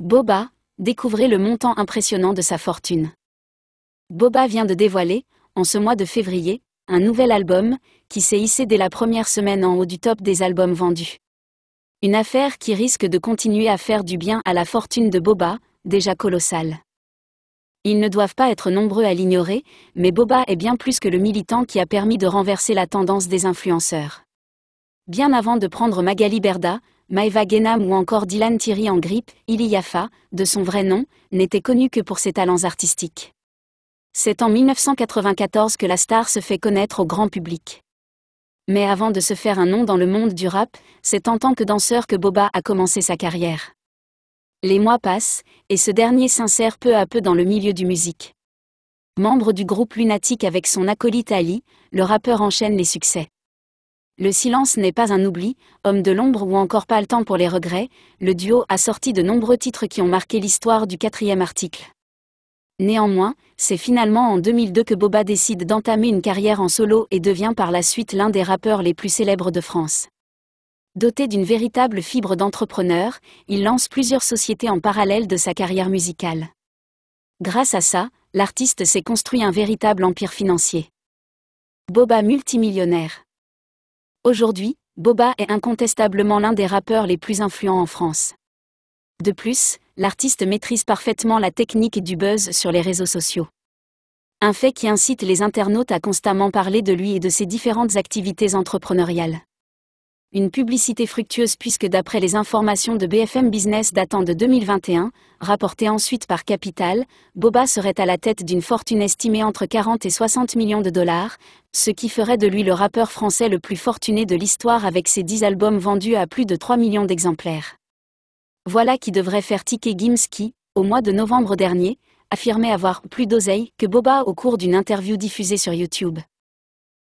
Boba, découvrez le montant impressionnant de sa fortune. Boba vient de dévoiler, en ce mois de février, un nouvel album, qui s'est hissé dès la première semaine en haut du top des albums vendus. Une affaire qui risque de continuer à faire du bien à la fortune de Boba, déjà colossale. Ils ne doivent pas être nombreux à l'ignorer, mais Boba est bien plus que le militant qui a permis de renverser la tendance des influenceurs. Bien avant de prendre Magali Berda, Maeva Genam ou encore Dylan Thierry en grippe, Ili de son vrai nom, n'était connu que pour ses talents artistiques. C'est en 1994 que la star se fait connaître au grand public. Mais avant de se faire un nom dans le monde du rap, c'est en tant que danseur que Boba a commencé sa carrière. Les mois passent, et ce dernier s'insère peu à peu dans le milieu du musique. Membre du groupe Lunatic avec son acolyte Ali, le rappeur enchaîne les succès. Le silence n'est pas un oubli, Homme de l'ombre ou encore pas le temps pour les regrets, le duo a sorti de nombreux titres qui ont marqué l'histoire du quatrième article. Néanmoins, c'est finalement en 2002 que Boba décide d'entamer une carrière en solo et devient par la suite l'un des rappeurs les plus célèbres de France. Doté d'une véritable fibre d'entrepreneur, il lance plusieurs sociétés en parallèle de sa carrière musicale. Grâce à ça, l'artiste s'est construit un véritable empire financier. Boba multimillionnaire. Aujourd'hui, Boba est incontestablement l'un des rappeurs les plus influents en France. De plus, l'artiste maîtrise parfaitement la technique du buzz sur les réseaux sociaux. Un fait qui incite les internautes à constamment parler de lui et de ses différentes activités entrepreneuriales. Une publicité fructueuse puisque d'après les informations de BFM Business datant de 2021, rapportées ensuite par Capital, Boba serait à la tête d'une fortune estimée entre 40 et 60 millions de dollars, ce qui ferait de lui le rappeur français le plus fortuné de l'histoire avec ses 10 albums vendus à plus de 3 millions d'exemplaires. Voilà qui devrait faire tiquer Gims qui, au mois de novembre dernier, affirmait avoir plus d'oseille que Boba au cours d'une interview diffusée sur YouTube.